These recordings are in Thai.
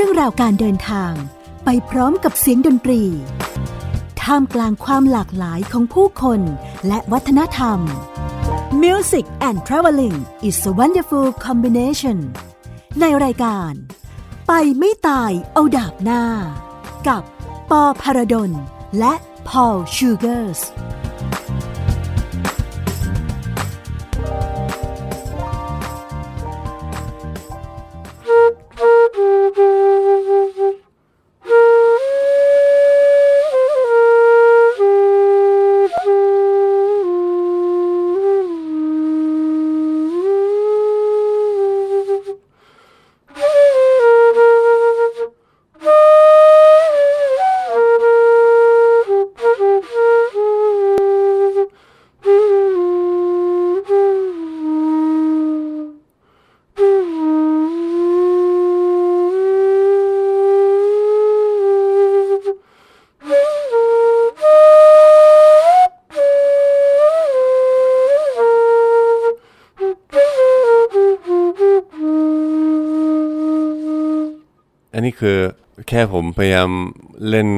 รื่องราวการเดินทางไปพร้อมกับเสียงดนตรี ท่ามกลางความหลากหลายของผู้คนและวัฒนธรรม Music and Traveling is a wonderful combination ในรายการ ไปไม่ตายเอาดาบหน้า กับปอพารดลและพอลชูเกอร์สแค่ผมพยายามเล่น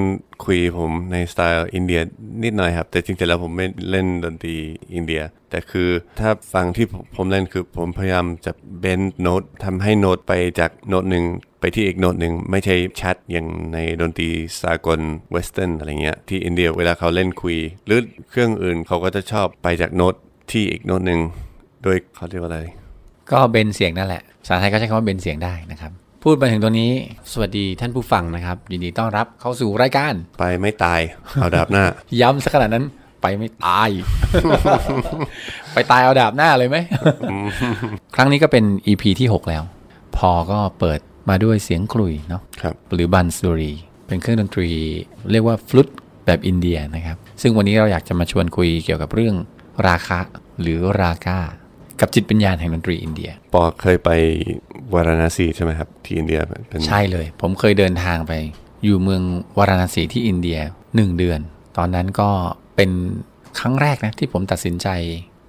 คุยผมในสไตล์อินเดียนิดหน่อยครับแต่จริงๆแล้วผมไม่เล่นดนตรีอินเดีย แต่คือถ้าฟังที่ผมเล่นคือผมพยายามจะเบนโน้ตทำให้โน้ตไปจากโน้ตหนึ่งไปที่อีกโน้ตหนึ่งไม่ใช่ชัดอย่างในดนตรีสากลเวสเทิร์นอะไรเงี้ยที่อินเดียเวลาเขาเล่นคุย หรือเครื่องอื่นเขาก็จะชอบไปจากโน้ตที่อีกโน้ตหนึ่งโดยเขาเรียกว่าอะไรก็เบนเสียงนั่นแหละสาไทยก็ใช้คำว่าเบนเสียงได้นะครับพูดไปถึงตัวนี้ สวัสดีท่านผู้ฟังนะครับ ยินดีต้อนรับเข้าสู่รายการ ไปไม่ตายเอาดาบหน้า ย้ำสักขนาดนั้นไปไม่ตาย ไปตายเอาดาบหน้าเลยไหมครั้งนี้ก็เป็น EP ที่ 6 แล้ว พอก็เปิดมาด้วยเสียงกลุยเนาะครับหรือบันสูรีเป็นเครื่องดนตรี เรียกว่าฟลุตแบบอินเดียนะครับ ซึ่งวันนี้เราอยากจะมาชวนคุยเกี่ยวกับเรื่องราคาหรือราคากับจิตปัญญาแห่งดนตรีอินเดีย ปอเคยไปวาราณสีใช่ไหมครับที่อินเดียเป็นใช่เลย ผมเคยเดินทางไป อยู่เมืองวาราณสีที่อินเดียหนึ่งเดือน ตอนนั้นก็เป็นครั้งแรกนะ ที่ผมตัดสินใจ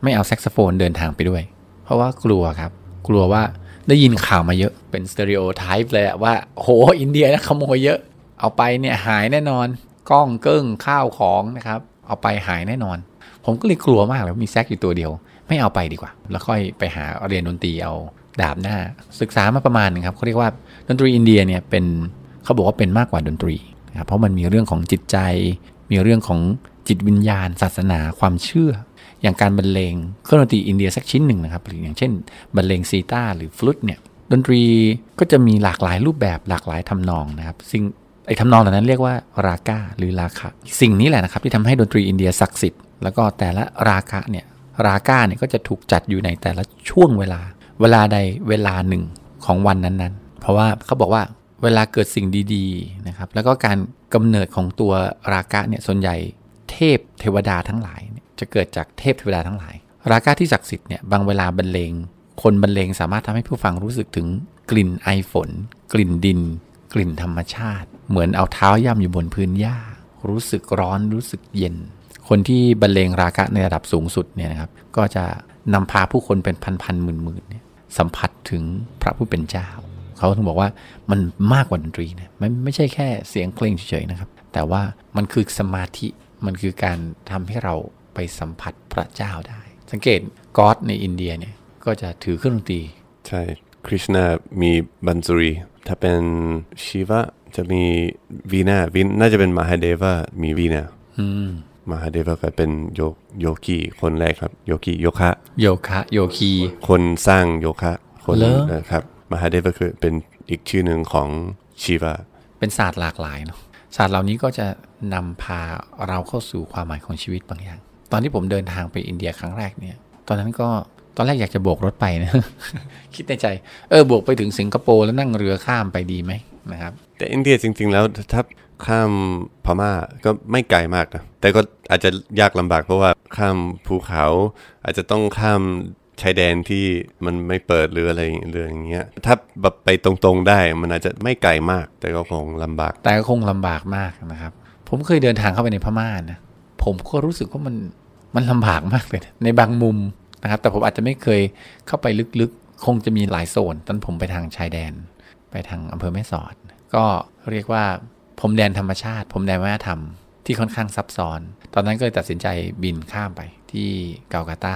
ไม่เอาแซกโซโฟนเดินทางไปด้วย เพราะว่ากลัวครับ กลัวว่าได้ยินข่าวมาเยอะเป็นสเตอริโอไทป์เลยว่าโหอินเดียนะขโมยเยอะ เอาไปเนี่ยหายแน่นอนกล้องเกิ้งข้าวของนะครับเอาไปหายแน่นอน ผมก็เลยกลัวมากเลยมีแซกอยู่ตัวเดียวไม่เอาไปดีกว่า แล้วค่อยไปหาเรียนดนตรีเอาดาบหน้าศึกษามาประมาณนึงครับ เขาเรียกว่าดนตรีอินเดียเนี่ยเป็นเขาบอกว่าเป็นมากกว่าดนตรีนะครับ เพราะมันมีเรื่องของจิตใจ มีเรื่องของจิตวิญญาณ ศาสนาความเชื่อ อย่างการบรรเลงเครื่องดนตรีอินเดียสักชิ้นหนึ่งนะครับอย่างเช่นบรรเลงซีตาหรือฟลุตเนี่ยดนตรีก็จะมีหลากหลายรูปแบบหลากหลายทำนองนะครับซึ่งไอ้ทำนองเหล่านั้นเรียกว่าราคาหรือราคาสิ่งนี้แหละนะครับที่ทำให้ดนตรีอินเดียศักดิ์สิทธิ์แล้วก็แต่ละราคาเนี่ยราก้าเนี่ยก็จะถูกจัดอยู่ในแต่ละช่วงเวลาเวลาใดเวลาหนึ่งของวันนั้นๆ เพราะว่าเขาบอกว่าเวลาเกิดสิ่งดีๆนะครับแล้วก็การกำเนิดของตัวราคาเนี่ยส่วนใหญ่เทพเทวดาทั้งหลาย จะเกิดจากเทพเทวดาทั้งหลาย ราคาที่ศักดิ์สิทธิ์เนี่ย บางเวลาบรรเลงคนบรรเลงสามารถทำให้ผู้ฟังรู้สึกถึงกลิ่นไอฝนกลิ่นดิน กลิ่นธรรมชาติ เหมือนเอาเท้าย่ำอยู่บนพื้นหญ้ารู้สึกร้อนรู้สึกเย็นคนที่บรรเลงราคะในระดับสูงสุดเนี่ยนะครับ ก็จะนำพาผู้คนเป็นพันพันหมื่นหมื่นสัมผัสถึงพระผู้เป็นเจ้า เขาถึงบอกว่ามันมากกว่าดนตรีนะไม่ไม่ใช่แค่เสียงเพลงเฉยๆนะครับ แต่ว่ามันคือสมาธิ มันคือการทำให้เราไปสัมผัสพระเจ้าได้ สังเกตกอสในอินเดียเนี่ยก็จะถือเครื่องดนตรี ใช่ คริชนามีบันซุรีถ้าเป็นชีวะจะมีวีนาวีน่าจะเป็นมหาเดวามีวีนาอืมมหาเดวากเป็นโยโยคีคนแรกครับโยคีโยคะโยคะโยคีคนสร้างโยคะคนนะครับมหาเดวคือเป็นอีกชื่อหนึ่งของชีวาเป็นศาสตร์หลากหลายเนาะศาสตร์เหล่านี้ก็จะนำพาเราเข้าสู่ความหมายของชีวิตบางอย่าง ตอนที่ผมเดินทางไปอินเดียครั้งแรกเนี่ย ตอนนั้นก็ตอนแรกอยากจะโบกรถไปนะคิดในใจเออโบกไปถึงสิงคโปร์ แล้วนั่งเรือข้ามไปดีไหมนะครับแต่อินเดียจริงๆแล้วถ้าข้ามพม่าก็ไม่ไกลมากนะแต่ก็อาจจะยากลำบากเพราะว่าข้ามภูเขา อาจจะต้องข้ามชายแดนที่มันไม่เปิดหรืออะไรเรืออย่างเงี้ย ถ้าแบบไปตรงๆได้มันอาจจะไม่ไกลมากแต่ก็คงลำบาก แต่ก็คงลำบากมากนะครับ ผมเคยเดินทางเข้าไปในพม่านะ ผมก็รู้สึกว่ามันมันลำบากมากเลยในบางมุมนะครับ แต่ผมอาจจะไม่เคยเข้าไปลึกๆ คงจะมีหลายโซนตอนผมไปทางชายแดนไปทางอำเภอแม่สอด ก็เรียกว่าผมแดนธรรมชาติผมแดนวัฒนธรรมที่ค่อนข้างซับซ้อน ตอนนั้นก็เลยตัดสินใจบินข้ามไปที่เกากาตา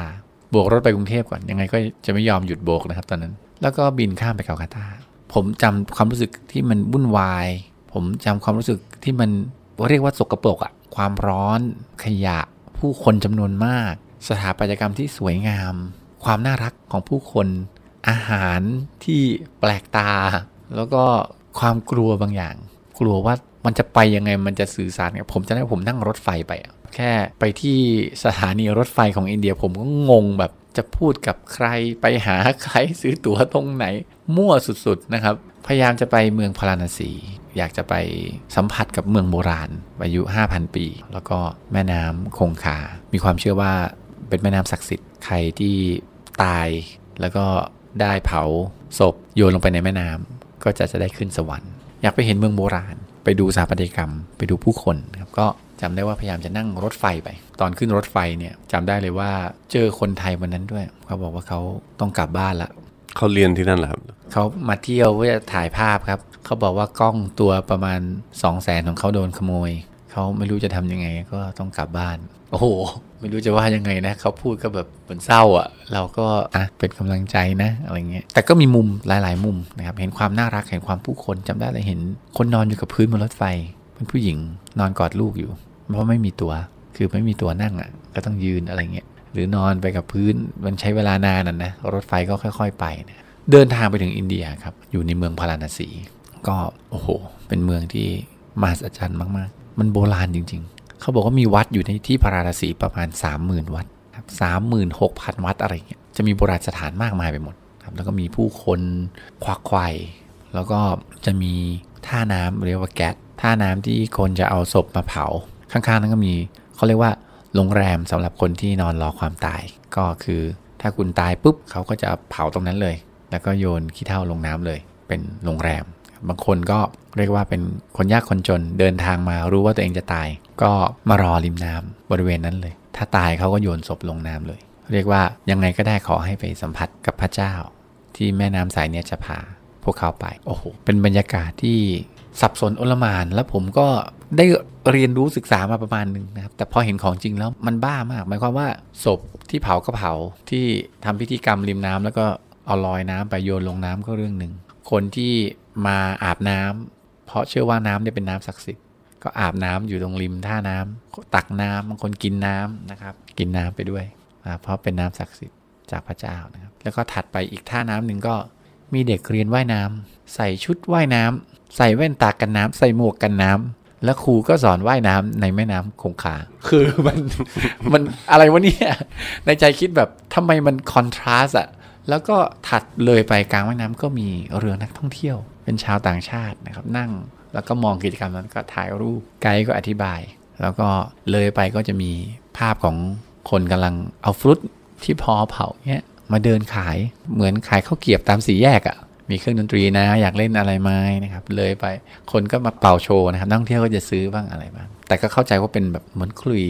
บวกรถไปกรุงเทพก่อนยังไง ก็จะไม่ยอมหยุดโบกนะครับ ตอนนั้น แล้วก็บินข้ามไปเกากาตา ผมจำความรู้สึกที่มันวุ่นวายผมจำความรู้สึกที่มันเรียกว่าสกรปรกอะความร้อนขยะผู้คนจำนวนมาก สถาปัตยกรรมที่สวยงาม ความน่ารักของผู้คนอาหารที่แปลกตา แล้วก็ความกลัวบางอย่าง กลัวว่ามันจะไปยังไง มันจะสื่อสารกับผมจะได้ผมนั่งรถไฟไป แค่ไปที่สถานีรถไฟของอินเดียผมก็งงแบบจะพูดกับใครไปหาใครซื้อตั๋วตรงไหน มั่วสุดๆนะครับ พยายามจะไปเมืองพาราณสีอยากจะไปสัมผัสกับเมืองโบราณอายุ5,000 ปี แล้วก็แม่น้ำคงคา มีความเชื่อว่าเป็นแม่น้ำศักดิ์สิทธิ์ใครที่ตายแล้วก็ได้เผาศพโยนลงไปในแม่น้ำก็จะจะได้ขึ้นสวรรค์อยากไปเห็นเมืองโบราณไปดูสถาปัตยกรรมไปดูผู้คนครับก็จำได้ว่าพยายามจะนั่งรถไฟไป ตอนขึ้นรถไฟเนี่ยจำได้เลยว่าเจอคนไทยวันนั้นด้วย เขาบอกว่าเขาต้องกลับบ้านละเขาเรียนที่นั่นแหละครับเขามาเที่ยวเพื่อถ่ายภาพครับ เขาบอกว่ากล้องตัวประมาณ 2 0 0แสนของเขาโดนขโมยเขาไม่รู้จะทํำยังไงก็ต้องกลับบ้าน โอ้โห ไม่รู้จะว่ายังไงนะเขาพูดก็แบบเหมือนเศร้าอะ่ะ เราก็อ่ะเป็นกำลังใจนะอะไรเงี้ยแต่ก็มีมุมหลายๆ มุมนะครับเห็นความน่ารักเห็นความผู้คนจำได้เลยเห็นคนนอนอยู่กับพื้นบนรถไฟเป็นผู้หญิงนอนกอดลูกอยู่ เพราะไม่มีตัวคือไม่มีตัวนั่งอะ่ะก็ต้องยืนอะไรเงี้ยหรือนอนไปกับพื้นมันใช้เวลานานนะนะรถไฟก็ค่อย ๆ ไปนะเดินทางไปถึงอินเดียครับ อยู่ในเมืองพาราณสีก็โอ้โหเป็นเมืองที่มหัศจรรย์มากๆมันโบราณจริงๆ เขาบอกว่ามีวัดอยู่ในที่พาราสีประมาณ 30,000 วัดครับสามหมื่นหกพันวัดอะไรเงี้ย จะมีโบราณสถานมากมายไปหมดครับแล้วก็มีผู้คนควักไข่แล้วก็จะมีท่าน้ำเรียกว่าแก๊สท่าน้ำที่คนจะเอาศพมาเผา ข้างๆ นั้นก็มี เขาเรียกว่าโรงแรมสำหรับคนที่นอนรอความตาย ก็คือถ้าคุณตายปุ๊บเขาก็จะเผาตรงนั้นเลย แล้วก็โยนขี้เถ้าลงน้ำเลย เป็นโรงแรม บางคนก็เรียกว่าเป็นคนยากคนจนเดินทางมา รู้ว่าตัวเองจะตาย ก็มารอริมน้ำบริเวณนั้นเลย ถ้าตายเขาก็โยนศพลงน้ำเลย เรียกว่ายังไงก็ได้ขอให้ไปสัมผัสกับพระเจ้า ที่แม่น้ำสายนี้จะพา พวกเขาไป โอ้โหเป็นบรรยากาศที่สับสนอลมานแล้วผมก็ได้เรียนรู้ศึกษามาประมาณหนึ่งนะครับ แต่พอเห็นของจริงแล้วมันบ้ามาก หมายความว่าศพที่เผาก็เผาที่ทำพิธีกรรมริมน้ำ แล้วก็เอาลอยน้ำไปโยนลงน้ำก็เรื่องหนึ่งคนที่มาอาบน้ำเพราะเชื่อว่าน้ำเนี่ยเป็นน้ำศักดิ์สิทธิ์ก็อาบน้ำอยู่ตรงริมท่าน้ำ ตักน้ำบางคนกินน้ำนะครับกินน้ำไปด้วยเพราะเป็นน้ำศักดิ์สิทธิ์จากพระเจ้านะครับแล้วก็ถัดไปอีกท่าน้ำนึงก็มีเด็กเรียนว่ายน้ำ ใส่ชุดว่ายน้ำ ใส่แว่นตากันน้ำใส่หมวกกันน้ำ แล้วครูก็สอนว่ายน้ำในแม่น้ำคงคาคือมันมันอะไรวะเนี่ยในใจคิดแบบทำไมมันคอนทราสอะแล้วก็ถัดเลยไปกลางแม่น้ำก็มีเรือนักท่องเที่ยวเป็นชาวต่างชาตินะครับนั่งแล้วก็มองกิจกรรมนั้นก็ถ่ายรูปไกด์ก็อธิบาย แล้วก็เลยไปก็จะมีภาพของคนกำลังเอาฟรุตที่พอเผาเนี้ยมาเดินขายเหมือนขายข้าวเกียบตามสีแยกอะ่ะ มีเครื่องดนตรีนะ อยากเล่นอะไรไหมนะครับเลยไปคนก็มาเป่าโชว์นะครับนักท่องเที่ยวก็จะซื้อบ้างอะไรบ้างแต่ก็เข้าใจว่าเป็นแบบเหมือนคลุย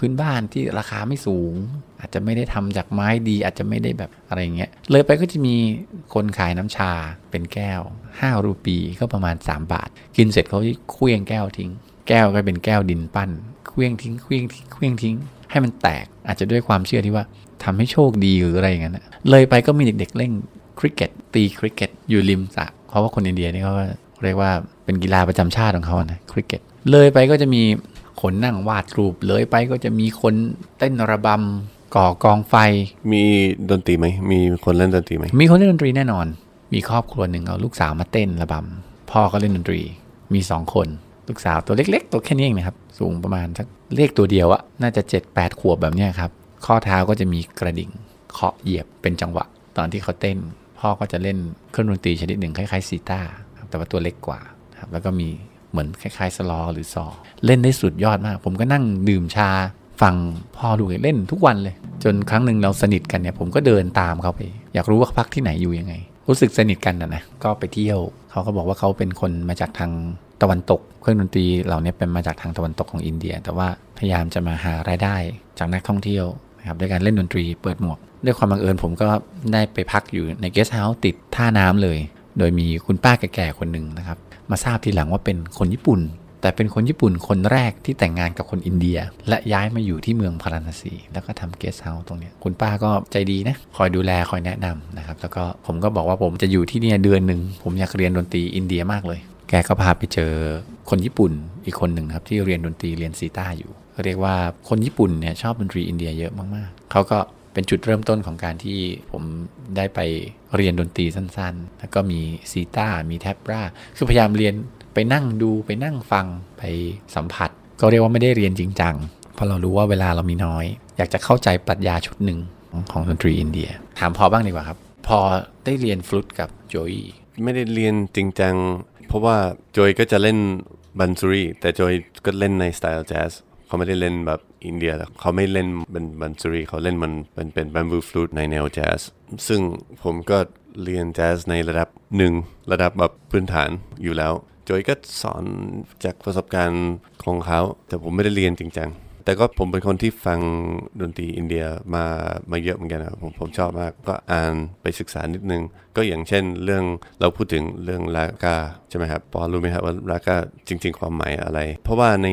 พื้นบ้านที่ราคาไม่สูง อาจจะไม่ได้ทำจากไม้ดีอาจจะไม่ได้แบบอะไรเงี้ยเลยไปก็จะมีคนขายน้ำชาเป็นแก้ว 5 รูปีก็ประมาณ 3 บาท กินเสร็จเขาเคลี้ยงแก้วทิ้งแก้วก็เป็นแก้วดินปั้นเคลี้ยงทิ้งเคลี้ยงทิ้งเคลี้ยงทิ้ง ให้มันแตกอาจจะด้วยความเชื่อที่ว่าทำให้โชคดีหรืออะไรอย่างนะ้เลยไปก็มีเด็กๆ เล่นคริกเก็ตตีคริกเก็ตอยู่ริมสระเพราะว่าคนอินเดียนี่เขาเรียกว่าเป็นกีฬาประจำชาติของเขานะคริกเก็ตเลยไปก็จะมีคนนั่งวาดรูปเลยไปก็จะมีคนเต้นระบำก่อกองไฟ มีดนตรีไหมมีคนเล่นดนตรีไหมมีคนเล่นดนตรีแน่นอน มีครอบครัวหนึ่งเอาลูกสาวมาเต้นระบำพ่อก็เล่นดนตรีมีสองคนลูกสาวตัวเล็กๆตัวแค่นี้เองนะครับ สูงประมาณสักเลขตัวเดียวอะน่าจะ 7-8ขวบแบบนี้ครับข้อเท้าก็จะมีกระดิ่งเคาะเหยียบเป็นจังหวะตอนที่เขาเต้น พ่อก็จะเล่นเครื่องดนตรีชนิดหนึ่งคล้าย ๆ ซีตาแต่ว่าตัวเล็กกว่าครับแล้วก็มีเหมือนคล้ายๆสลอหรือซอ เล่นได้สุดยอดมาก ผมก็นั่งดื่มชาฟังพ่อลูกเล่นทุกวันเลย จนครั้งหนึ่งเราสนิทกันเนี่ย ผมก็เดินตามเขาไป อยากรู้ว่าพักที่ไหนอยู่ยังไง รู้สึกสนิทกันนะนะ ก็ไปเที่ยว เขาก็บอกว่าเขาเป็นคนมาจากทางตะวันตก เครื่องดนตรีเหล่านี้เป็นมาจากทางตะวันตกของอินเดีย แต่ว่าพยายามจะมาหารายได้จากนักท่องเที่ยวนะครับด้วยการเล่นดนตรีเปิดหมวก ด้วยความบังเอิญผมก็ได้ไปพักอยู่ในเกสต์เฮาส์ติดท่าน้ำเลย โดยมีคุณป้าแก่ๆคนหนึ่งนะครับมาทราบทีหลังว่าเป็นคนญี่ปุ่น แต่เป็นคนญี่ปุ่น คนแรกที่แต่งงานกับคนอินเดีย และย้ายมาอยู่ที่เมืองพาราณสีแล้วก็ทำเกสเฮาส์ตรงนี้คุณป้าก็ใจดีนะ คอยดูแลคอยแนะนำนะครับแล้วก็ผมก็บอกว่าผมจะอยู่ที่นี่เดือนหนึ่งผมอยากเรียนดนตรีอินเดียมากเลย แกก็พาไปเจอ คนญี่ปุ่นอีกคนหนึ่งครับที่เรียนดนตรีเรียนซีตาอยู่ เรียกว่าคนญี่ปุ่นเนี่ยชอบดนตรีอินเดียเยอะมาก ๆเขาก็เป็นจุดเริ่มต้นของการที่ผมได้ไปเรียนดนตรีสั้นๆ แล้วก็มีซีตามีแท็บราคือพยายามเรียนไปนั่งดูไปนั่งฟังไปสัมผัส ก็เรียกว่าไม่ได้เรียนจริงจัง เพราะเรารู้ว่าเวลาเรามีน้อย อยากจะเข้าใจปรัชญาชุดหนึ่งของดนตรีอินเดีย ถามพอบ้างดีกว่าครับ พอได้เรียนฟลุตกับโจยไม่ได้เรียนจริงจัง เพราะว่าโจยก็จะเล่นบันซูรีแต่โจยก็เล่นในสไตล์แจ๊สเขาไม่ได้เล่นแบบอินเดีย เขาไม่เล่นเป็นบันซูรี เขาเล่นมันเป็นเป็นบัมบูฟลูดในแนวแจ๊ส ซึ่งผมก็เรียนแจ๊สในระดับหนึ่งระดับแบบพื้นฐานอยู่แล้ว โจยก็สอนจากประสบการณ์ของเขา แต่ผมไม่ได้เรียนจริงจังแต่ก็ผมเป็นคนที่ฟังดนตรีอินเดียมามาเยอะเหมือนกันนะผมผมชอบมากก็อ่านไปศึกษานิดนึง ก็อย่างเช่นเรื่องเราพูดถึงเรื่องรากาใช่ไหมครับพอรู้ไหมครับ ว่าราก้าจริง ๆความหมายอะไร เพราะว่าใน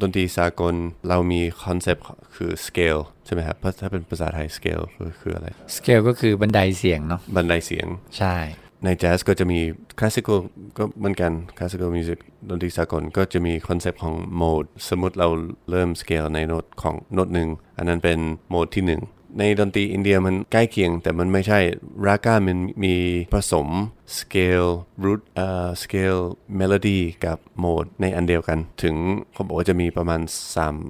ดนตรีสากล เรามีคอนเซปต์คือสเกลใช่ไหมครับถ้าเป็นภาษาไทยสเกลคืออะไรสเกลก็คือบันไดเสียงเนาะบันไดเสียงใช่ในแจ๊สก็จะมีคลาสสิกก็เหมือนกันคลาสสิกมิวสิกดนตรีสากลก็จะมีคอนเซปต์ของโหมดสมมติเราเริ่มสเกลในโน้ตของโน้ตหนึ่งอันนั้นเป็นโหมดที่1 ในดนตรีอินเดียมันใกล้เคียง แต่มันไม่ใช่ราก้ามันมีผสม scale root เอ่อ scale melody กับโหมดในอันเดียวกันถึงเขาบอกว่า จะมีประมาณ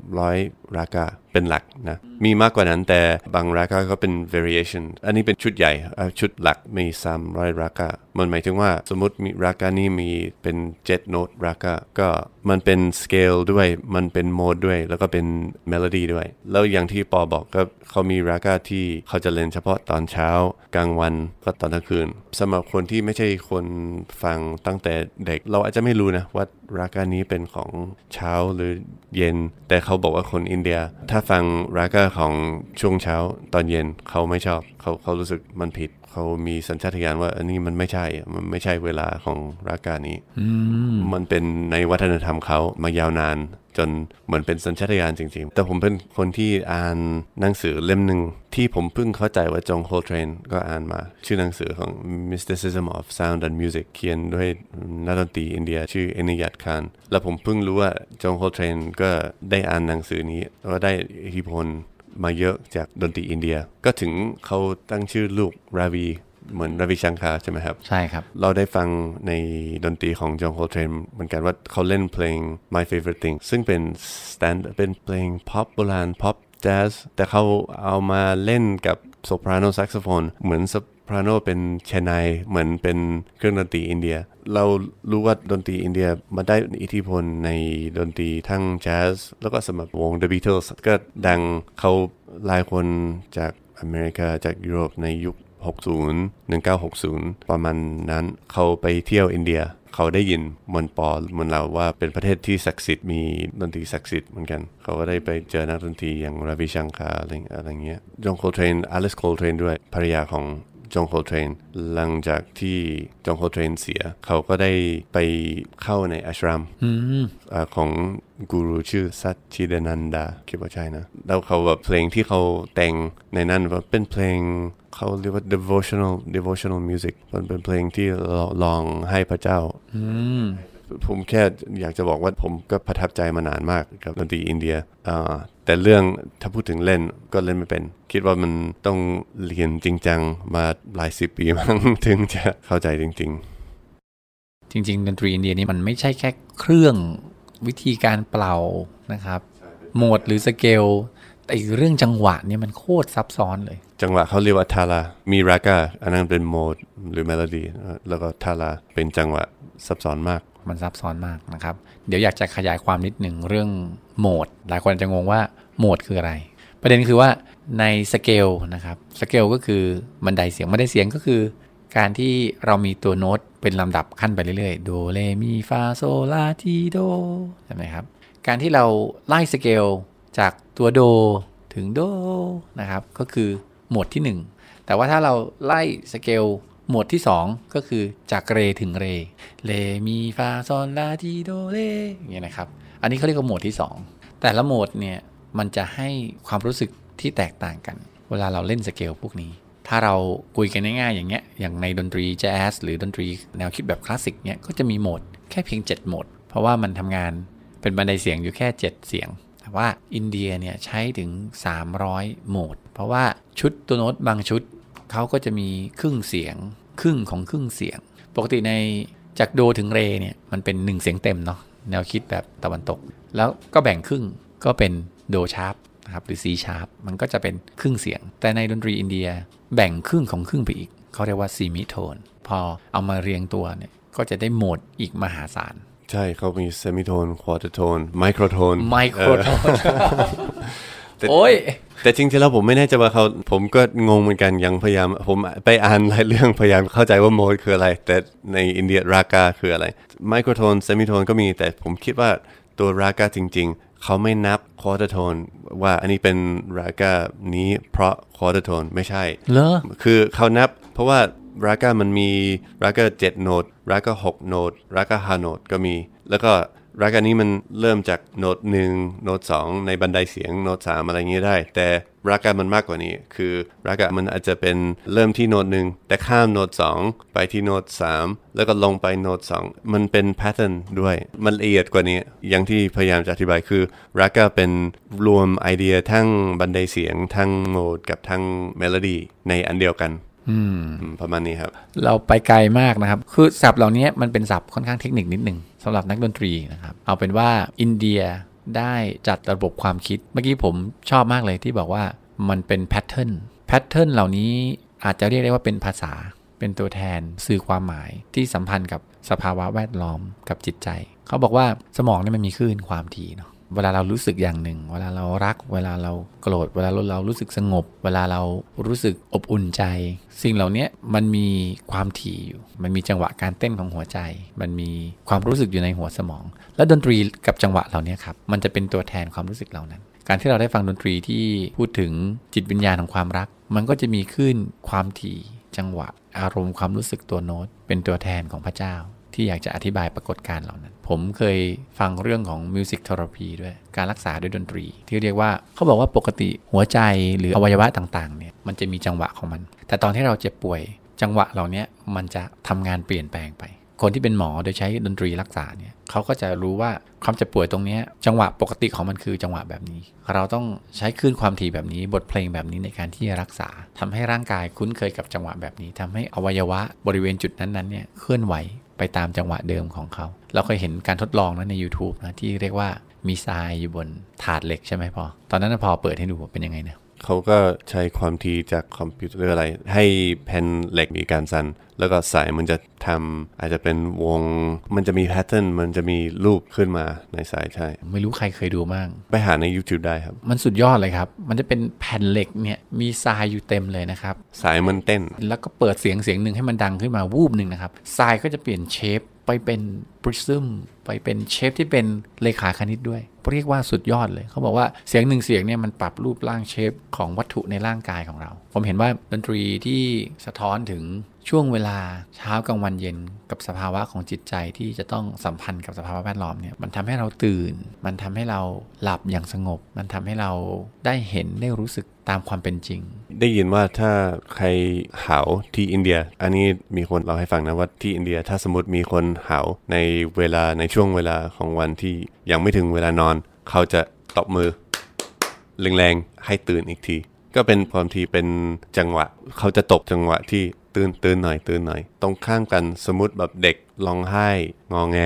300รากาเป็นหลักนะมีมากกว่านั้นแต่บางรากาก็เป็น variation อันนี้เป็นชุดใหญ่ชุดหลักมี300รากามันหมายถึงว่า สมมติมีรากานี้มีเป็น7โน้ตรากาก็มันเป็น scale ด้วยมันเป็นโหมดด้วยแล้วก็เป็น melody ด้วยแล้วอย่างที่ปอบอกก็เขามีรากาที่เขาจะเล่นเฉพาะตอนเช้ากลางวันก็ตอนกลางคืนสำหรับคนที่ไม่ใช่คนฟังตั้งแต่เด็กเราอาจจะไม่รู้นะ ว่ารากานี้เป็นของเช้าหรือเย็น แต่เขาบอกว่าคนอินเดีย ถ้าฟังรากาของช่วงเช้าตอนเย็นเขาไม่ชอบ เขาเขารู้สึกมันผิดเขามีสัญชาตญาณว่าอันนี้มันไม่ใช่ มันไม่ใช่เวลาของรักการนี้ มันเป็นในวัฒนธรรมเขามายาวนาน จนเหมือนเป็นสัญชาตญาณจริงๆ แต่ผมเป็นคนที่อ่านหนังสือเล่มหนึ่งที่ผมเพิ่งเข้าใจว่าจงโฮเทรนก็อ่านมา ชื่อหนังสือของ Mysticism of Sound and Music เขียนด้วยนักดนตรีอินเดียชื่อเอนิยัตคานแล้วผมเพิ่งรู้ว่าจงโฮเทรนก็ได้อ่านหนังสือนี้แล้วก็ได้อิทธิพลมาเยอะจากดนตรีอินเดียก็ถึงเขาตั้งชื่อลูกราวีเหมือนราวิชังคาใช่ไหมครับ ใช่ครับ เราได้ฟังในดนตรีของจองโฮเทนเหมือนกันว่าเขาเล่นเพลง My Favorite Thing ซึ่งเป็นสแตนด์เป็นเพลงพ็อปโบราณพ็อปแจ๊สแต่เขาเอามาเล่นกับโซปราโนแซกโซโฟนเหมือนโซปราโนเป็นเชนไนเหมือนเป็นเครื่องดนตรีอินเดียเรารู้ว่าดนตรีอินเดียมาได้อิทธิพลในดนตรีทั้งแจ๊สแล้วก็สัครับวง The Beatles ก็ดังเขาหลายคนจากอเมริกาจากยุโรปในยุค 60 1960 ประมาณนั้นเขาไปเที่ยวอินเดีย เขาได้ยินมนปอมนเราว่าเป็นประเทศที่ศักดิ์สิทธิ์มีดนตรีศักดิ์สิทธิ์เหมือนกันเขาก็ได้ไปเจอนักดนตรีอย่างราวิชังคาอะไรอย่างเงี้ยจงโคเทรนอลิสโคเทรนด้วยภรรยาของจงโคเทรนหลังจากที่จงโคเทรนเสีย เขาก็ได้ไปเข้าในอาชรัมของกูรูชื่อซัตชิดนันดาคิดว่าใช่นะแล้วเขาแบบเพลงที่เขาแต่งในนั้นว่าเป็นเพลงเขาเรียกว่า devotional devotional music มันเป็นเพลงที่ลองให้พระเจ้าผมแค่อยากจะบอกว่าผมก็ประทับใจมานานมากกับดนตรีอินเดีย แต่เรื่องถ้าพูดถึงเล่นก็เล่นไม่เป็น คิดว่ามันต้องเรียนจริงจังมาหลายสิบปีมั้งถึงจะเข้าใจจริงๆ จริง ๆดนตรีอินเดียนี่มันไม่ใช่แค่ เครื่องวิธีการเป่านะครับ โหมดหรือสเกล แต่อีกเรื่องจังหวะเนี่ยมันโคตรซับซ้อนเลย จังหวะเขาเรียกว่าทารามีรากาอันนั้นเป็นโหมด หรือเมโลดี้ แล้วก็ทาราเป็นจังหวะซับซ้อนมากมันซับซ้อนมากนะครับ เดี๋ยวอยากจะขยายความนิดหนึ่งเรื่องโหมด หลายคนจะงงว่าโหมดคืออะไร ประเด็นคือว่าในสเกลนะครับ สเกลก็คือบันไดเสียงบันไดเสียงก็คือ การที่เรามีตัวโน้ตเป็นลำดับขั้นไปเรื่อยๆ โดเลมี ฟา โซ ลาทีโดใช่ไหมครับ การที่เราไล่สเกลจากตัวโดถึงโดนะครับก็คือโหมดที่ 1แต่ว่าถ้าเราไล่สเกลหมวดที่2ก็คือจากเรถึงเรเลมีฟาซอนลาทีโดเลเนี่ยนะครับ อันนี้เขาเรียกว่าหมวดที่ 2 แต่ละโหมดเนี่ย มันจะให้ความรู้สึกที่แตกต่างกัน เวลาเราเล่นสเกลพวกนี้ ถ้าเราคุยกันง่ายๆอย่างเงี้ย อย่างในดนตรีแจ๊สหรือดนตรี แนวคิดแบบคลาสสิกเนี่ย ก็จะมีโหมดแค่เพียง 7 โหมด เพราะว่ามันทำงานเป็นบันไดเสียงอยู่แค่ 7 เสียง แต่ว่าอินเดียเนี่ยใช้ถึง 300โหมด เพราะว่าชุดตัวโน้ตบางชุดเขาก็จะมีครึ่งเสียงครึ่งของครึ่งเสียง ปกติในจากโดถึงเรเนี่ย มันเป็น1เสียงเต็มเนาะแนวคิดแบบตะวันตก แล้วก็แบ่งครึ่งก็เป็นโดชาร์ปนะครับหรือซีชาร์ปมันก็จะเป็นครึ่งเสียง แต่ในดนตรีอินเดีย แบ่งครึ่งของครึ่งไปอีก เขาเรียกว่าซีมิโทน พอเอามาเรียงตัวเนี่ย ก็จะได้โหมดอีกมหาศาลใช่เขามีเซมิโทนควอเตโทนไมโครโทนไมโครโทนแต่โอ้ยแต่จริงๆแล้วผมไม่แน่ใจว่าเขา ผมก็งงเหมือนกันยังพยายาม ผมไปอ่านหลายเรื่องพยายามเข้าใจว่าโมดคืออะไร แต่ในอินเดียรากาคืออะไรไมโครโทนเซมิโทนก็มีแต่ผมคิดว่าตัวรากาจริงๆ เขาไม่นับคอร์ดโทน ว่าอันนี้เป็นรากานี้เพราะคอร์ดโทนไม่ใช่เหรอคือเขานับ เพราะว่ารากามันมีรากาเจ็ดโนดรากาหกโนดรากาห้าโนดก็มี แล้วก็รักอันนี้มันเริ่มจากโน้ตหนึ่งโน้ตสองในบันไดเสียงโน้ตสามอะไรเงี้ยได้ แต่รักกันมันมากกว่านี้คือรักกันมันอาจจะเป็นเริ่มที่โน้ตหนึ่งแต่ข้ามโน้ตสองไปที่โน้ตสามแล้วก็ลงไปโน้ตสองมันเป็นแพทเทิร์นด้วย มันละเอียดกว่านี้อย่างที่พยายามจะอธิบายคือรักกนเป็นรวมไอเดียทั้งบันไดเสียงทั้งโน้ดกับทั้งเมโลดี้ในอันเดียวกันประมาณนี้ครับ เราไปไกลมากนะครับ คือศัพท์เหล่านี้มันเป็นศัพท์ค่อนข้างเทคนิคนิดหนึ่งสำหรับนักดนตรีนะครับ เอาเป็นว่าอินเดียได้จัดระบบความคิด เมื่อกี้ผมชอบมากเลยที่บอกว่ามันเป็นแพทเทิร์น แพทเทิร์นเหล่านี้อาจจะเรียกได้ว่าเป็นภาษา เป็นตัวแทนสื่อความหมาย ที่สัมพันธ์กับสภาวะแวดล้อมกับจิตใจ เขาบอกว่าสมองนี่มันมีคลื่นความถี่เนาะเวลาเรารู้สึกอย่างหนึ่ง เวลาเรารัก เวลาเราโกรธเวลาเรารู้สึกสงบ เวลาเรารู้สึกอบอุ่นใจสิ่งเหล่านี้มันมีความถี่อยู่ มันมีจังหวะการเต้นของหัวใจ มันมีความรู้สึกอยู่ในหัวสมอง และดนตรีกับจังหวะเหล่านี้ครับมันจะเป็นตัวแทนความรู้สึกเหล่านั้น การที่เราได้ฟังดนตรีที่พูดถึงจิตวิญญาณของความรัก มันก็จะมีขึ้นความถี่ จังหวะ อารมณ์ความรู้สึกตัวโน้ต เป็นตัวแทนของพระเจ้าที่อยากจะอธิบายปรากฏการณ์เหล่านั้น ผมเคยฟังเรื่องของมิวสิกเทอราพีด้วยการรักษาด้วยดนตรี ที่เรียกว่า เขาบอกว่าปกติหัวใจหรืออวัยวะต่างๆเนี่ยมันจะมีจังหวะของมัน แต่ตอนที่เราเจ็บป่วย จังหวะเหล่านี้มันจะทำงานเปลี่ยนแปลงไป คนที่เป็นหมอโดยใช้ดนตรีรักษา เนี่ยเขาก็จะรู้ว่าความเจ็บป่วยตรงนี้จังหวะปกติของมันคือ จังหวะแบบนี้ เราต้องใช้คลื่นความถี่แบบนี้ บทเพลงแบบนี้ในการที่จะรักษาทำให้ร่างกายคุ้นเคยกับจังหวะแบบนี้ ทำให้อวัยวะบริเวณจุดนั้นๆเนี่ยเคลื่อนไหวไปตามจังหวะเดิมของเขา เราเคยเห็นการทดลองนะใน YouTube นะ ที่เรียกว่ามีทรายอยู่บนถาดเหล็กใช่ไหมพอ ตอนนั้นพอเปิดให้ดูเป็นยังไงเนี่ยเขาก็ใช้ความทีจากคอมพิวเตอร์อะไร ให้แผ่นเหล็กมีการสั่นแล้วก็สายมันจะทำอาจจะเป็นวง มันจะมีแพทเทิร์นมันจะมีรูปขึ้นมาในสายใช่ ไม่รู้ใครเคยดูบ้างไปหาใน YouTube ได้ครับ มันสุดยอดเลยครับ มันจะเป็นแผ่นเหล็กเนี่ยมีทรายอยู่เต็มเลยนะครับสายมันเต้นแล้วก็เปิดเสียงเสียงหนึ่งให้มันดังขึ้นมาวูบหนึ่งนะครับทรายก็จะเปลี่ยนเชฟไปเป็นปริซึมไปเป็นเชฟที่เป็นเลขาคณิตด้วยเรียกว่าสุดยอดเลย เขาบอกว่าเสียงหนึ่งเสียงเนี่ยมันปรับรูปร่างเชฟของวัตถุในร่างกายของเรา ผมเห็นว่าดนตรีที่สะท้อนถึงช่วงเวลา เช้ากลางวันเย็นกับสภาวะของจิตใจ ที่จะต้องสัมพันธ์กับสภาวะแวดล้อมเนี่ยมันทำให้เราตื่น มันทำให้เราหลับอย่างสงบ มันทำให้เราได้เห็นได้รู้สึกตามความเป็นจริง ได้ยินว่าถ้าใครหาวที่อินเดีย อันนี้มีคนเราให้ฟังนะว่าที่อินเดียถ้าสมมติมีคนหาวในเวลาในช่วงช่วงเวลาของวันที่ยังไม่ถึงเวลานอน เขาจะตบมือแรงๆ ให้ตื่นอีกที ก็เป็นความทีเป็นจังหวะ เขาจะตบจังหวะที่ตื่นตื่นหน่อย ตื่นหน่อยตรงข้ามกันสมมติแบบเด็กร้องไห้ งองแง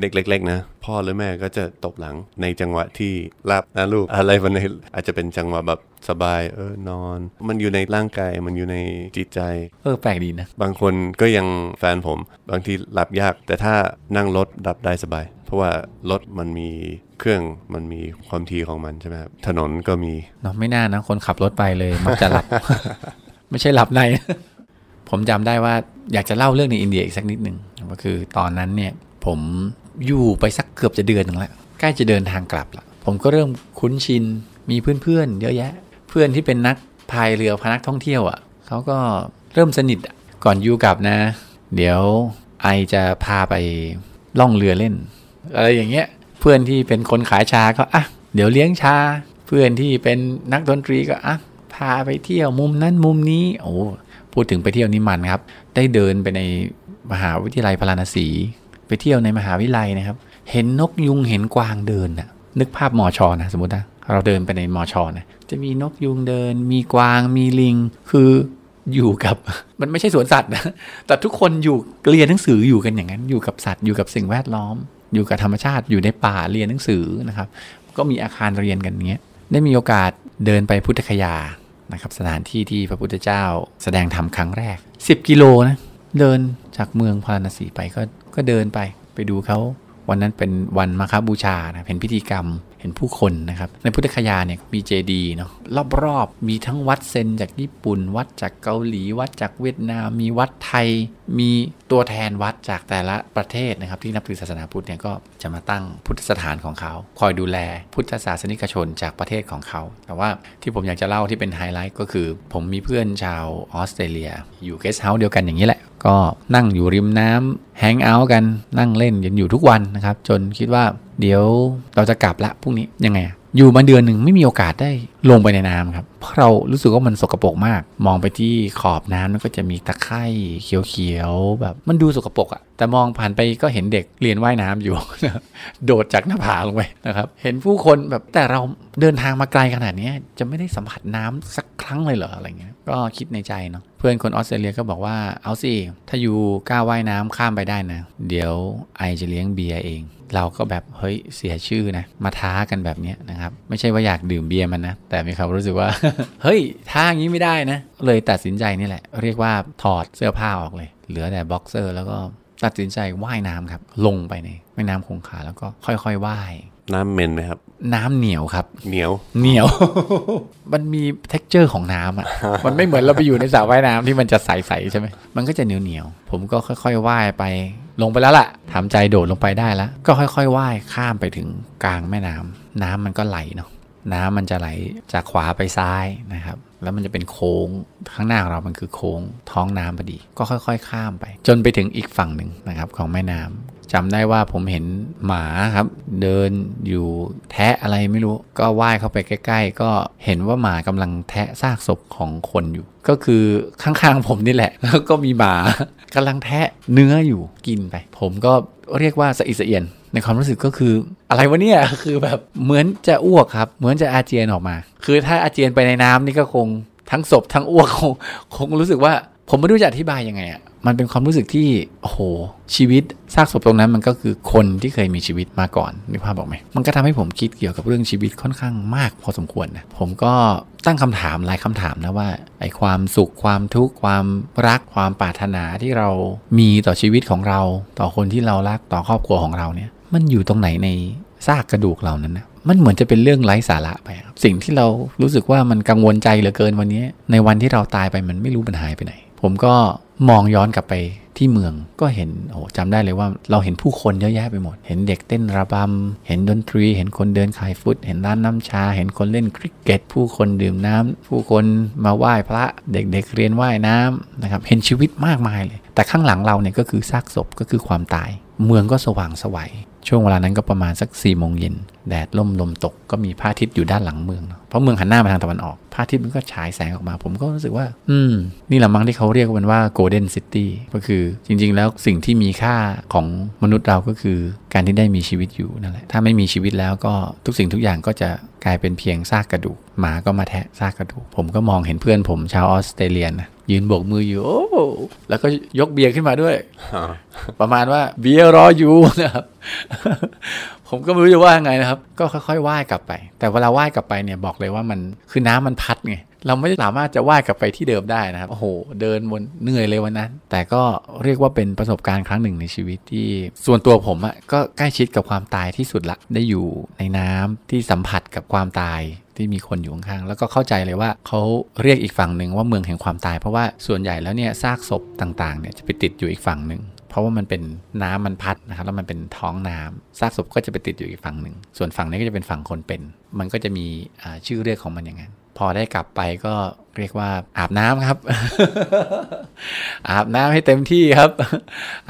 เด็กเล็กๆนะพ่อหรือแม่ก็จะตบหลังในจังหวะที่รับนะลูก อะไรแบบนี้อาจจะเป็นจังหวะแบบสบาย เออนอน มันอยู่ในร่างกายมันอยู่ในจิตใจ เออแปลกดีนะบางคนก็ยังแฟนผม บางทีหลับยาก แต่ถ้านั่งรถหลับได้สบาย เพราะว่ารถมันมีเครื่องมันมีความทีของมันใช่ไหมครับถนนก็มีเนาะไม่น่านะคนขับรถไปเลย มักจะหลับ ไม่ใช่หลับในผมจำได้ว่าอยากจะเล่าเรื่องในอินเดียอีกสักนิดหนึ่งก็คือตอนนั้นเนี่ย ผมอยู่ไปสักเกือบจะเดือนหนึ่งแล้วใกล้จะเดินทางกลับละผมก็เริ่มคุ้นชินมีเพื่อนๆเยอะแยะเพื่อนที่เป็นนักพายเรือพนักท่องเที่ยวอะ่ะเขาก็เริ่มสนิทก่อนอยู่กลับนะ เดี๋ยวไอจะพาไปล่องเรือเล่นอะไรอย่างเงี้ยเพื่อนที่เป็นคนขายชาก็อ่ะเดี๋ยวเลี้ยงชาเพื่อนที่เป็นนักดนตรีก็อ่ะพาไปเที่ยวมุมนั้นมุมนี้ โอ้พูดถึงไปเที่ยวนี้มันครับ ได้เดินไปในมหาวิทยาลัยพาราณสีไปเที่ยวในมหาวิทยาลัยนะครับ เห็นนกยุงเห็นกวางเดินน่ะ นึกภาพมอชอนะสมมตินะ เราเดินไปในมอชอนะ จะมีนกยุงเดิน มีกวาง มีลิง คืออยู่กับ มันไม่ใช่สวนสัตว์นะ แต่ทุกคนอยู่ เรียนหนังสืออยู่กันอย่างนั้น อยู่กับสัตว์ อยู่กับสิ่งแวดล้อม อยู่กับธรรมชาติ อยู่ในป่า เรียนหนังสือนะครับ ก็มีอาคารเรียนกันเงี้ย ได้มีโอกาสเดินไปพุทธคยา นะครับ สถานที่ ที่พระพุทธเจ้าแสดงธรรมครั้งแรก 10 กิโลนะ เดินจากเมืองพาราณสีไปก็ก็เดินไปไปดูเขา วันนั้นเป็นวันมาคบูชานะเห็นพิธีกรรมเห็นผู้คนนะครับในพุทธคยาเนี่ยมีเจดีเนาะรอบๆมีทั้งวัดเซนจากญี่ปุ่นวัดจากเกาหลีวัดจากเวียดนามมีวัดไทย มีตัวแทนวัดจากแต่ละประเทศนะครับที่นับถือศาสนาพุทธเนี่ยก็จะมาตั้งพุทธสถานของเขา คอยดูแลพุทธศาสนิกชนจากประเทศของเขาแต่ว่าที่ผมอยากจะเล่าที่เป็นไฮไลท์ก็คือ ผมมีเพื่อนชาวออสเตรเลีย อยู่เกสต์เฮาส์เดียวกันอย่างนี้แหละก็นั่งอยู่ริมน้ำแฮงเอาท์กันนั่งเล่นกันอยู่ทุกวันนะครับ จนคิดว่าเดี๋ยวเราจะกลับละพรุ่งนี้ยังไง อยู่มาเดือนหนึ่งไม่มีโอกาสได้ลงไปในน้ำครับเพราะเรารู้สึกว่ามันสกปรกมาก มองไปที่ขอบน้ำมันก็จะมีตะไคร่เขียวๆแบบมันดูสกปรกอ่ะแต่มองผ่านไปก็เห็นเด็กเรียนว่ายน้ำอยู่โดดจากหน้าผาลงไปนะครับเห็นผู้คนแบบแต่เราเดินทางมาไกลขนาดนี้จะไม่ได้สัมผัสน้ำสักครั้งเลยเหรออะไรเงี้ยก็คิดในใจเนาะเพื่อนคนออสเตรเลียก็บอกว่าเอาสิถ้าอยู่กล้าว่ายน้ำข้ามไปได้นะ เดี๋ยวไอจะเลี้ยงเบียร์เอง เราก็แบบเฮ้ยเสียชื่อนะมาท้ากันแบบนี้นะครับ ไม่ใช่ว่าอยากดื่มเบียร์มันนะแต่มีความรู้สึกว่า เฮ้ยท่างนี้ไม่ได้นะ เลยตัดสินใจนี่แหละ เรียกว่าถอดเสื้อผ้าออกเลย เหลือแต่บ็อกเซอร์ แล้วก็ตัดสินใจว่ายน้ำครับลงไปในแม่น้ำคงคาแล้วก็ค่อยๆว่ายน้ำเมนไหมครับน้ำเหนียวครับ เหนียวเหนียว มันมีเ็กเจอร์ของน้ำอ่ะมันไม่เหมือนเราไปอยู่ในสระว่ายน้ำที่มันจะใสๆใช่ไหมมันก็จะเหนียวเหนียวผมก็ค่อยๆว่ายไป ลงไปแล้วล่ะทำใจโดดลงไปได้แล้ว ก็ค่อยๆ ว่ายข้ามไปถึงกลางแม่น้ำน้ำมันก็ไหลเนาะน้ำมันจะไหลจากขวาไปซ้ายนะครับ แล้วมันจะเป็นโค้งข้างหน้าเรามันคือโค้งท้องน้ำพอดี ก็ค่อย ๆ ข้ามไป จนไปถึงอีกฝั่งหนึ่งนะครับ ของแม่น้ำจำได้ว่าผมเห็นหมาครับ เดินอยู่แทะอะไรไม่รู้ ก็ว่ายเข้าไปใกล้ๆ ก็เห็นว่าหมากำลังแทะซากศพของคนอยู่ ก็คือ ข้างๆผมนี่แหละ แล้วก็มีหมากำลังแทะเนื้ออยู่กินไป ผมก็เรียกว่าสะอิดสะเอียนในความรู้สึกก็คือ อะไรวะเนี่ยคือแบบเหมือนจะอ้วกครับ เหมือนจะอาเจียนออกมา คือถ้าอาเจียนไปในน้ำนี่ก็คงทั้งศพทั้งอ้วกคงคงรู้สึกว่าผมไม่รู้จะอธิบายยังไงอะมันเป็นความรู้สึกที่โอ้โหชีวิตซากศพตรงนั้น มันก็คือคนที่เคยมีชีวิตมาก่อนนึกภาพบอกไหมมันก็ทำให้ผมคิดเกี่ยวกับเรื่องชีวิตค่อนข้างมากพอสมควรนะผมก็ตั้งคำถามหลายคำถามนะ ว่า ไอ้ความสุขความทุกข์ความรักความปรารถนาที่เรามีต่อชีวิตของเรา ต่อคนที่เรารักต่อครอบครัวของเราเนี่ยมันอยู่ตรงไหนในซากกระดูกเรานั้นนะมันเหมือนจะเป็นเรื่องไร้สาระไปครับสิ่งที่เรารู้สึกว่ามันกังวลใจเหลือเกินวันนี้ในวันที่เราตายไปมันไม่รู้มันหายไปไหนผมก็มองย้อนกลับไปที่เมืองก็เห็นโอ้จำได้เลยว่า เราเห็นผู้คนเยอะแยะไปหมด เห็นเด็กเต้นระบำเห็นดนตรี เห็นคนเดินขายฟุตเห็นร้านน้ำชา เห็นคนเล่นคริกเก็ตผู้คนดื่มน้ำผู้คนมาไหว้พระ เด็กๆเรียนไหว้น้ำนะครับเห็นชีวิตมากมายเลย แต่ข้างหลังเราเนี่ย ก็คือซากศพก็คือความตาย เมืองก็สว่างสวัยช่วงเวลานั้นก็ประมาณสัก4ี่โมงเย็นแดดล่มลมตกก็มีพระอาทิตย์อยู่ด้านหลังเมือง เพราะเมืองหันหน้าไปทางตะวันออกพระอาทิตย์มันก็ฉายแสงออกมา ผมก็รู้สึกว่า อืม นี่แหละมั้งที่เขาเรียกมันว่าโกลเด้นซิตี้ก็คือจริง ๆ แล้วสิ่งที่มีค่าของมนุษย์เราก็คือการที่ได้มีชีวิตอยู่นั่นแหละถ้าไม่มีชีวิตแล้วก็ทุกสิ่งทุกอย่างก็จะกลายเป็นเพียงซากกระดูกหมาก็มาแทะซากกระดูกผมก็มองเห็นเพื่อนผมชาวออสเตรเลียนะยืนโบกมืออยู่ แล้วก็ยกเบียร์ขึ้นมาด้วยประมาณว่าเบียร์รออยู่นะครับ ผมก็ไม่รู้จะว่าไงนะครับ ก็ค่อยๆว่ายกลับไป แต่เวลาว่ายกลับไปเนี่ย บอกเลยว่ามันคือน้ำมันพัดไงเราไม่สามารถจะว่ายกลับไปที่เดิมได้นะครับโอ้โห เดินบนเหนื่อยเลยวันนั้น แต่ก็เรียกว่าเป็นประสบการณ์ครั้งหนึ่งในชีวิตที่ ส่วนตัวผมอะ่ะก็ใกล้ชิดกับความตายที่สุดละ ได้อยู่ในน้ำที่สัมผัสกับความตายที่มีคนอยู่ข้างแล้วก็เข้าใจเลยว่าเขาเรียกอีกฝั่งหนึ่งว่าเมืองแห่งความตายเพราะว่าส่วนใหญ่แล้วเนี่ยซากศพต่างๆเนี่ยจะไปติดอยู่อีกฝั่งหนึ่งเพราะว่ามันเป็นน้ำมันพัดนะครับแล้วมันเป็นท้องน้ำซากศพก็จะไปติดอยู่อีกฝั่งหนึ่งส่วนฝั่งนี้ก็จะเป็นฝั่งคนเป็น มันก็จะมีชื่อเรียกของมันอย่างนั้นพอได้กลับไปก็เรียกว่าอาบน้ำครับ อาบน้ำให้เต็มที่ครับ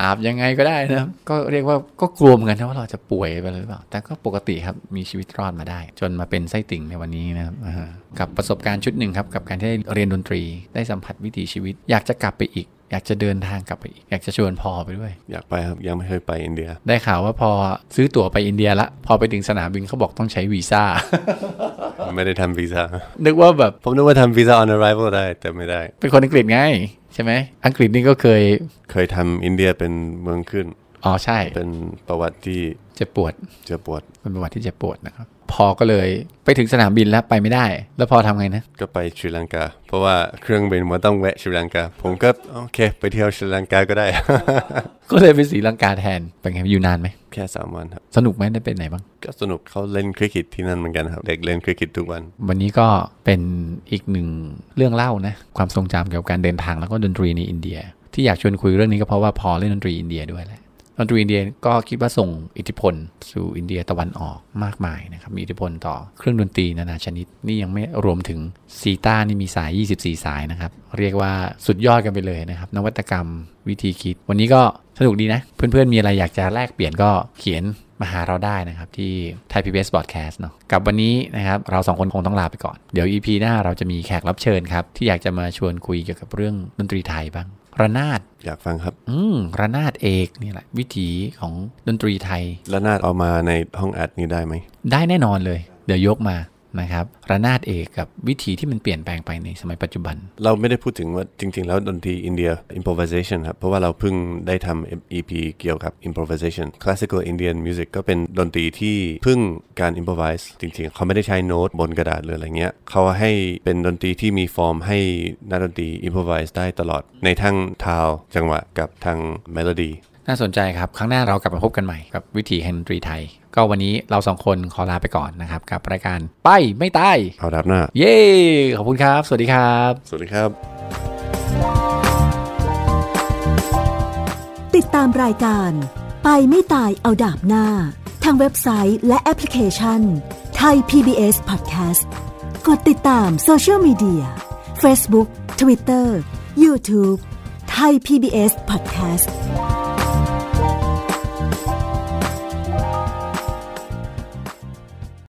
อาบยังไงก็ได้นะก็เรียกว่าก็กลัวเหมือนกันนะว่าเราจะป่วยไปหรือเปล่าแต่ก็ปกติครับมีชีวิตรอดมาได้ จนมาเป็นไส้ติ่งในวันนี้นะครับกับประสบการณ์ชุดหนึ่งครับ กับการที่ได้เรียนดนตรี ได้สัมผัสวิถีชีวิต อยากจะกลับไปอีกอยากจะเดินทางกลับไปอีก อยากจะชวนพอไปด้วย อยากไปครับ ยังไม่เคยไปอินเดีย ได้ข่าวว่าพอซื้อตั๋วไปอินเดียละ พอไปถึงสนามบินเขาบอกต้องใช้วีซ่าไม่ได้ทำวีซ่านึกว่าแบบผมนึกว่าทำวีซ่า on arrival ได้ แต่ไม่ได้ เป็นคนอังกฤษไง ใช่ไหมอังกฤษนี่ก็เคยเคยทำอินเดียเป็นเมืองขึ้นอ๋อใช่ เป็นประวัติที่เจ็บปวดเจ็บปวดเป็นประวัติที่เจ็บปวดนะครับ พอ ก็เลยไปถึงสนามบินแล้วไปไม่ได้ แล้วพอทำไงนะ ก็ไปสรีลังกา เพราะว่าเครื่องบินมันต้องแวะสรีลังกา ผมก็โอเค ไปเที่ยวสรีลังกาก็ได้ ก็เลยไปสรีลังกาแทนเป็นไงอยู่นานไหมแค่สามวันครับ สนุกไหมได้ไปไหนบ้าง ก็สนุกเขาเล่นคริกเก็ตที่นั่นเหมือนกันครับเด็กเล่นคริกเก็ตทุกวัน วันนี้ก็เป็นอีกหนึ่งเรื่องเล่านะ ความทรงจำเกี่ยวกับการเดินทางแล้วก็ดนตรีในอินเดีย ที่อยากชวนคุยเรื่องนี้ก็เพราะว่าพอเล่นดนตรีอินเดียด้วยแหละดนตรีอินเดียก็คิดว่าส่งอิทธิพล สู่อินเดียตะวันออกมากมายนะครับ มีอิทธิพลต่อเครื่องดนตรี นานาชนิดนี่ยังไม่รวมถึงซีต้านี่มีสาย 24 สายนะครับ เรียกว่าสุดยอดกันไปเลยนะครับนวัตกรรมวิธีคิด วันนี้ก็สนุกดีนะ เพื่อนๆมีอะไรอยากจะแลกเปลี่ยนก็เขียนมาหาเราได้นะครับ ที่ Thai PBS Podcast เนาะกับวันนี้นะครับเราสองคนคงต้องลาไปก่อนเดี๋ยว EP หน้าเราจะมีแขกรับเชิญครับที่อยากจะมาชวนคุยเกี่ยวกับเรื่องดนตรีไทยบ้างระนาดอยากฟังครับ อืมระนาดเอกนี่แหละ วิถีของดนตรีไทยระนาดเอามาในห้องอัดนี้ได้ไหม ได้แน่นอนเลย เดี๋ยวยกมานะครับ ระนาดเอกกับวิธีที่มันเปลี่ยนแปลงไปในสมัยปัจจุบัน เราไม่ได้พูดถึงว่าจริงๆแล้วดนตรีอินเดีย improvisation ครับ เพราะว่าเราเพิ่งได้ทำ EP เกี่ยวกับ improvisation classical Indian music ก็เป็นดนตรีที่พึ่งการ improvise จริงๆ เขาไม่ได้ใช้โน้ตบนกระดาษหรืออะไรเงี้ย เขาให้เป็นดนตรีที่มีฟอร์มให้นักดนตรี improvise ได้ตลอดในทั้งทาวจังหวะกับทางเมโลดีน่าสนใจครับ ครั้งหน้าเรากลับมาพบกันใหม่กับวิถีแห่งดนตรีไทย ก็วันนี้เราสองคนขอลาไปก่อนนะครับ กับรายการไปไม่ตาย เอาดับหน้า เย้ ขอบคุณครับ สวัสดีครับ สวัสดีครับ ติดตามรายการ ไปไม่ตายเอาดาบหน้าทางเว็บไซต์และแอปพลิเคชันไทย PBS Podcast กดติดตามโซเชียลมีเดีย Facebook Twitter YouTube ไทย PBS Podcast